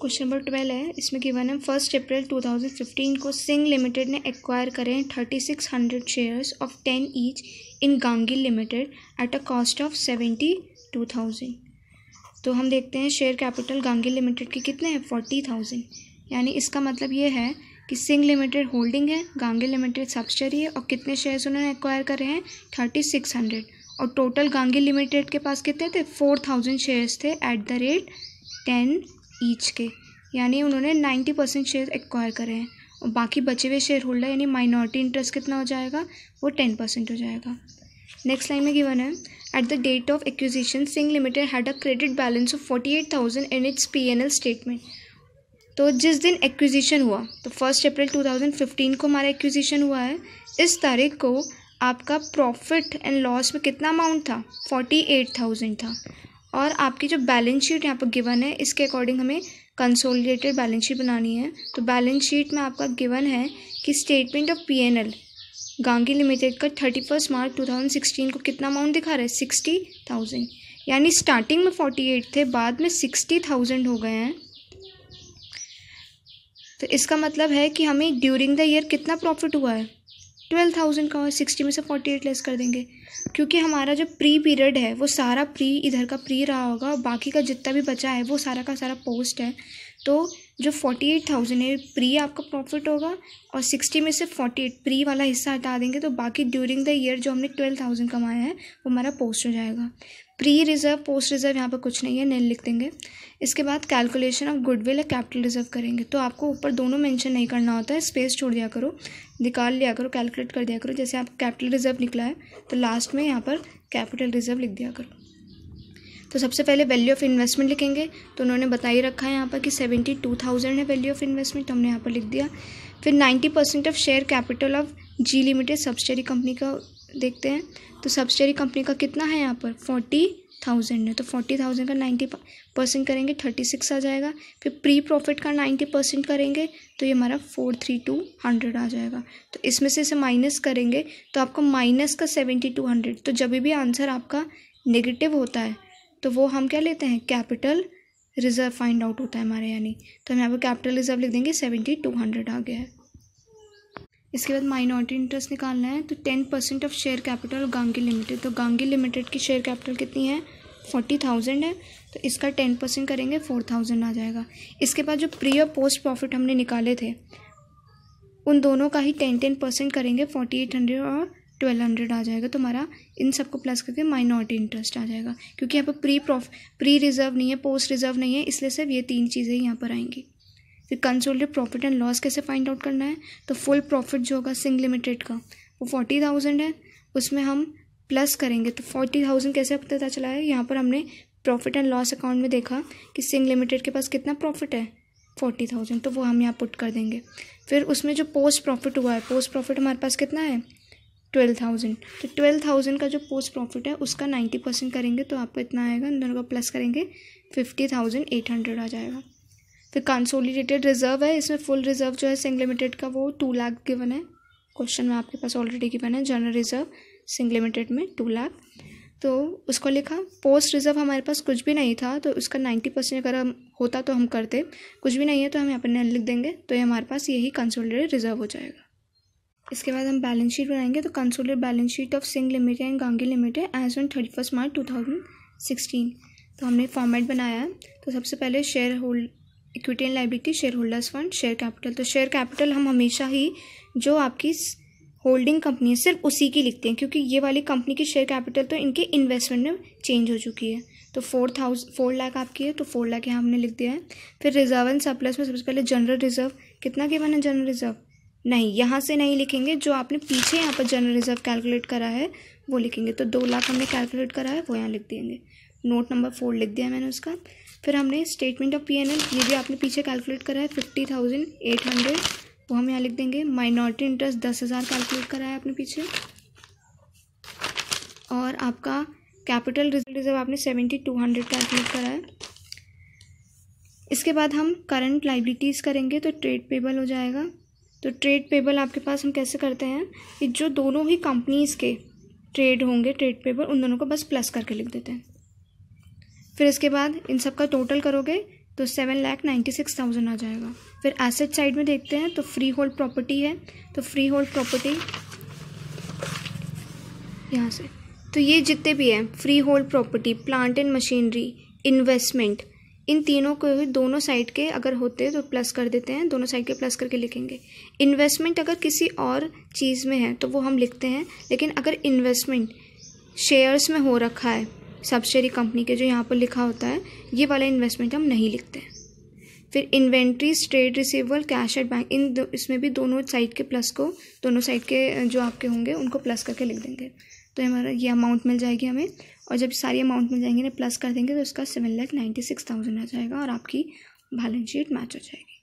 question number twelve है इसमें given है first April two thousand fifteen को सिंह लिमिटेड ने एक्वायर करें hundred shares of ten each in Gangi limited at a cost of seventy two thousand तो हम देखते हैं शेयर कैपिटल गांगी लिमिटेड के कितने हैं फोर्टी थाउजेंड यानी इसका मतलब ये है कि सिंह लिमिटेड होल्डिंग है गांगिल लिमिटेड सब्सिडरी है और कितने शेयर्स उन्होंने एक्वायर करे हैं थर्टी सिक्स हंड्रेड और टोटल गांगी लिमिटेड के पास कितने थे फोर थाउजेंड शेयर्स थे at the rate ten each के यानी उन्होंने नाइन्टी परसेंट शेयर एक्वायर करे हैं और बाकी बचे हुए शेयर होल्डर यानी माइनॉरिटी इंटरेस्ट कितना हो जाएगा वो टेन परसेंट हो जाएगा नेक्स्ट लाइन में गिवन है at the date of acquisition Singh limited had a credit balance of forty eight thousand in its P N L statement तो जिस दिन एक्विजिशन हुआ तो first April two thousand fifteen को हमारा एक्विजिशन हुआ है इस तारीख को आपका प्रॉफिट एंड लॉस में कितना अमाउंट था फोर्टी एट थाउजेंड था और आपकी जो बैलेंस शीट यहाँ पर गिवन है इसके अकॉर्डिंग हमें कंसोलिडेटेड बैलेंस शीट बनानी है तो बैलेंस शीट में आपका गिवन है कि statement of P Gangi limited का thirty first March two thousand sixteen को कितना अमाउंट दिखा रहा है सिक्सटी थाउजेंड यानी स्टार्टिंग में फोर्टी एट थे बाद में सिक्सटी थाउजेंड हो गए हैं तो इसका मतलब है कि हमें ड्यूरिंग द ईयर कितना प्रॉफिट हुआ है ट्वेल्व थाउजेंड का सिक्सटी में से फोर्टी एट लेस कर देंगे क्योंकि हमारा जो प्री पीरियड है वो सारा प्री इधर का प्री रहा होगा और बाकी का जितना भी बचा है वो सारा का सारा पोस्ट है तो जो फोर्टी एट थाउजेंड है प्री आपका प्रॉफिट होगा और सिक्सटी में से फोर्टी एट प्री वाला हिस्सा हटा देंगे तो बाकी ड्यूरिंग द ईयर जो हमने ट्वेल्व थाउजेंड कमाया है वो हमारा पोस्ट हो जाएगा प्री रिजर्व पोस्ट रिजर्व यहाँ पर कुछ नहीं है नल लिख देंगे इसके बाद कैलकुलेशन ऑफ गुडविल या कैपिटल रिजर्व करेंगे तो आपको ऊपर दोनों मेंशन नहीं करना होता है स्पेस छोड़ दिया करो निकाल लिया करो कैलकुलेट कर दिया करो जैसे आप कैपिटल रिजर्व निकला है तो लास्ट में यहाँ पर कैपिटल रिजर्व लिख दिया करो तो सबसे पहले वैल्यू ऑफ इन्वेस्टमेंट लिखेंगे तो उन्होंने बता ही रखा है यहाँ पर कि सेवेंटी टू थाउजेंड है वैल्यू ऑफ इन्वेस्टमेंट तो हमने यहाँ पर लिख दिया फिर ninety percent of share capital of G limited subsidiary company का देखते हैं तो सब्सिडरी कंपनी का कितना है यहाँ पर फोर्टी थाउजेंड है तो फोर्टी थाउजेंड का नाइन्टी परसेंट करेंगे थर्टी सिक्स आ जाएगा फिर प्री प्रॉफिट का नाइन्टी परसेंट करेंगे तो ये हमारा फोर थ्री टू हंड्रेड आ जाएगा तो इसमें से इसे माइनस करेंगे तो आपका माइनस का सेवेंटी टू हंड्रेड तो जब भी आंसर आपका नेगेटिव होता है तो वो हम क्या लेते हैं कैपिटल रिज़र्व फाइंड आउट होता है हमारे यानी तो हम यहाँ पर कैपिटल रिज़र्व लिख देंगे सेवेंटी टू हंड्रेड आ गया है इसके बाद माइनॉरिटी इंटरेस्ट निकालना है तो ten percent of share capital Gangi limited तो गांगी लिमिटेड की शेयर कैपिटल कितनी है फोर्टी थाउजेंड है तो इसका टेन परसेंट करेंगे फोर थाउजेंड आ जाएगा इसके बाद जो प्री और पोस्ट प्रॉफिट हमने निकाले थे उन दोनों का ही टेन टेन परसेंट करेंगे फोर्टी एट हंड्रेड और ट्वेल्व हंड्रेड आ जाएगा तो हमारा इन सबको प्लस करके माइनॉरिटी इंटरेस्ट आ जाएगा क्योंकि यहाँ पर प्री प्रॉफ प्री रिजर्व नहीं है पोस्ट रिजर्व नहीं है इसलिए सिर्फ ये तीन चीज़ें यहाँ पर आएंगी फिर कंसोल्टेड प्रॉफिट एंड लॉस कैसे फाइंड आउट करना है तो फुल प्रॉफिट जो होगा सिंग लिमिटेड का वो फोर्टी थाउजेंड है उसमें हम प्लस करेंगे तो फोर्टी थाउजेंड कैसे पता चला है यहाँ पर हमने प्रॉफिट एंड लॉस अकाउंट में देखा कि सिंग लिमिटेड के पास कितना प्रॉफिट है फोर्टी थाउजेंड तो वो हम यहाँ पुट कर देंगे फिर उसमें जो पोस्ट प्रॉफिट हुआ है पोस्ट प्रॉफिट हमारे पास कितना है ट्वेल्व थाउजेंड तो ट्वेल्व थाउजेंड का जो पोस्ट प्रॉफिट है उसका नाइन्टी परसेंट करेंगे तो आपको इतना आएगा इन दोनों का प्लस करेंगे फिफ्टी थाउजेंड एट हंड्रेड आ जाएगा फिर कंसोलिडेटेड रिजर्व है इसमें फुल रिजर्व जो है सिंग लिमिटेड का वो टू लाख गिवन है क्वेश्चन में आपके पास ऑलरेडी गिवन है जनरल रिजर्व सिंग लिमिटेड में टू लाख तो उसको लिखा पोस्ट रिजर्व हमारे पास कुछ भी नहीं था तो उसका नाइन्टी परसेंट अगर हम होता तो हम करते कुछ भी नहीं है तो हम यहाँ पर लिख देंगे तो ये हमारे पास यही कंसोलिडेटेड रिजर्व हो जाएगा इसके बाद हम बैलेंस शीट बनाएंगे तो consolidated balance sheet of Singh limited and Gangi limited as on thirty first March two thousand sixteen तो हमने फॉर्मेट बनाया है तो सबसे पहले share hold equity and liability share holders fund share capital तो शेयर कैपिटल हम हमेशा ही जो आपकी होल्डिंग कंपनी है सिर्फ उसी की लिखते हैं क्योंकि ये वाली कंपनी की शेयर कैपिटल तो इनके इन्वेस्टमेंट में चेंज हो चुकी है तो फोर थाउज फोर लाख आपकी है तो फोर लाख यहाँ हमने लिख दिया है फिर रिजर्व एंड सरप्लस में सबसे पहले जनरल रिजर्व कितना के बना जनरल रिजर्व नहीं यहाँ से नहीं लिखेंगे जो आपने पीछे यहाँ पर जनरल रिजर्व कैलकुलेट करा है वो लिखेंगे तो दो लाख हमने कैलकुलेट करा है वो यहाँ लिख देंगे नोट नंबर फोर लिख दिया मैंने उसका फिर हमने statement of P N L ये भी आपने पीछे कैलकुलेट करा है फिफ्टी थाउजेंड एट हंड्रेड वो हम यहाँ लिख देंगे माइनॉरिटी इंटरेस्ट दस हज़ार कैलकुलेट करा है आपने पीछे और आपका कैपिटल रिजर्व आपने सेवेंटी टू हंड्रेड कैलकुलेट करा है इसके बाद हम करंट लाइबिलिटीज़ करेंगे तो ट्रेड पेबल हो जाएगा तो ट्रेड पेबल आपके पास हम कैसे करते हैं कि जो दोनों ही कंपनीज़ के ट्रेड होंगे ट्रेड पेबल उन दोनों को बस प्लस करके लिख देते हैं फिर इसके बाद इन सब का टोटल करोगे तो seven lakh ninety six thousand आ जाएगा फिर एसेट साइड में देखते हैं तो फ्री होल्ड प्रॉपर्टी है तो फ्री होल्ड प्रॉपर्टी यहाँ से तो ये जितने भी हैं free hold property plant and machinery investment इन तीनों को दोनों साइड के अगर होते तो प्लस कर देते हैं दोनों साइड के प्लस करके लिखेंगे इन्वेस्टमेंट अगर किसी और चीज़ में है तो वो हम लिखते हैं लेकिन अगर इन्वेस्टमेंट शेयर्स में हो रखा है सब्सिडी कंपनी के जो यहाँ पर लिखा होता है ये वाला इन्वेस्टमेंट हम नहीं लिखते हैं फिर inventory trade receivable cash at bank इन दो इसमें भी दोनों साइड के प्लस को दोनों साइड के जो आपके होंगे उनको प्लस करके लिख देंगे तो हमारा ये अमाउंट मिल जाएगी हमें और जब सारी अमाउंट मिल जाएंगे ना प्लस कर देंगे तो उसका seven lakh ninety six thousand आ जाएगा और आपकी बैलेंस शीट मैच हो जाएगी